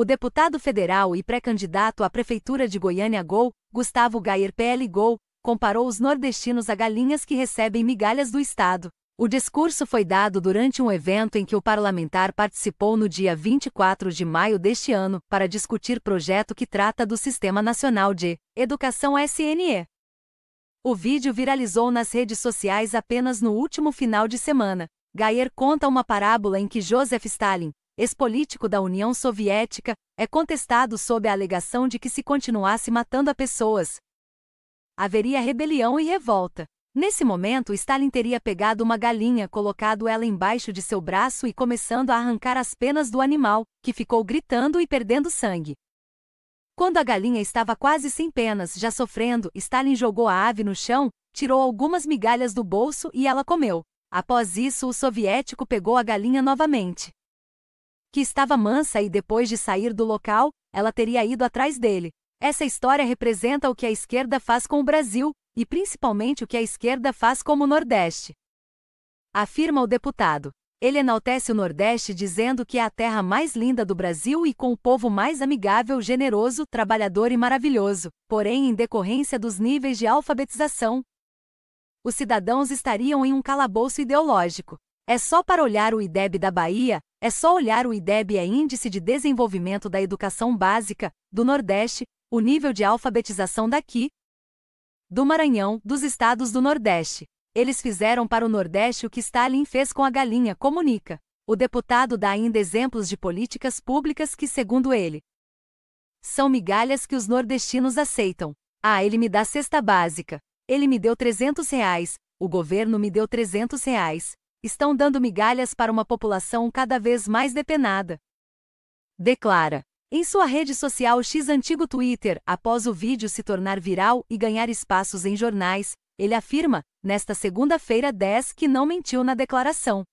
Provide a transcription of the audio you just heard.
o deputado federal e pré-candidato à Prefeitura de Goiânia Gol, Gustavo Gayer PL Gol, comparou os nordestinos a galinhas que recebem migalhas do Estado. O discurso foi dado durante um evento em que o parlamentar participou no dia 24 de maio deste ano para discutir projeto que trata do Sistema Nacional de Educação SNE. O vídeo viralizou nas redes sociais apenas no último final de semana. Gayer conta uma parábola em que Joseph Stalin, ex-político da União Soviética, é contestado sob a alegação de que se continuasse matando a pessoas, haveria rebelião e revolta. Nesse momento, Stalin teria pegado uma galinha, colocado ela embaixo de seu braço e começando a arrancar as penas do animal, que ficou gritando e perdendo sangue. Quando a galinha estava quase sem penas, já sofrendo, Stalin jogou a ave no chão, tirou algumas migalhas do bolso e ela comeu. Após isso, o soviético pegou a galinha novamente que estava mansa e depois de sair do local, ela teria ido atrás dele. Essa história representa o que a esquerda faz com o Brasil, e principalmente o que a esquerda faz com o Nordeste. Afirma o deputado. Ele enaltece o Nordeste dizendo que é a terra mais linda do Brasil e com o povo mais amigável, generoso, trabalhador e maravilhoso, porém em decorrência dos níveis de alfabetização. Os cidadãos estariam em um calabouço ideológico. É só para olhar o IDEB da Bahia, é só olhar o IDEB é Índice de Desenvolvimento da Educação Básica, do Nordeste, o nível de alfabetização daqui, do Maranhão, dos estados do Nordeste. Eles fizeram para o Nordeste o que Stalin fez com a galinha, comunica. O deputado dá ainda exemplos de políticas públicas que, segundo ele, são migalhas que os nordestinos aceitam. Ah, ele me dá cesta básica. Ele me deu 300 reais, o governo me deu 300 reais, Estão dando migalhas para uma população cada vez mais depenada. Declara. Em sua rede social X antigo Twitter, após o vídeo se tornar viral e ganhar espaços em jornais, ele afirma, nesta segunda-feira 10, que não mentiu na declaração.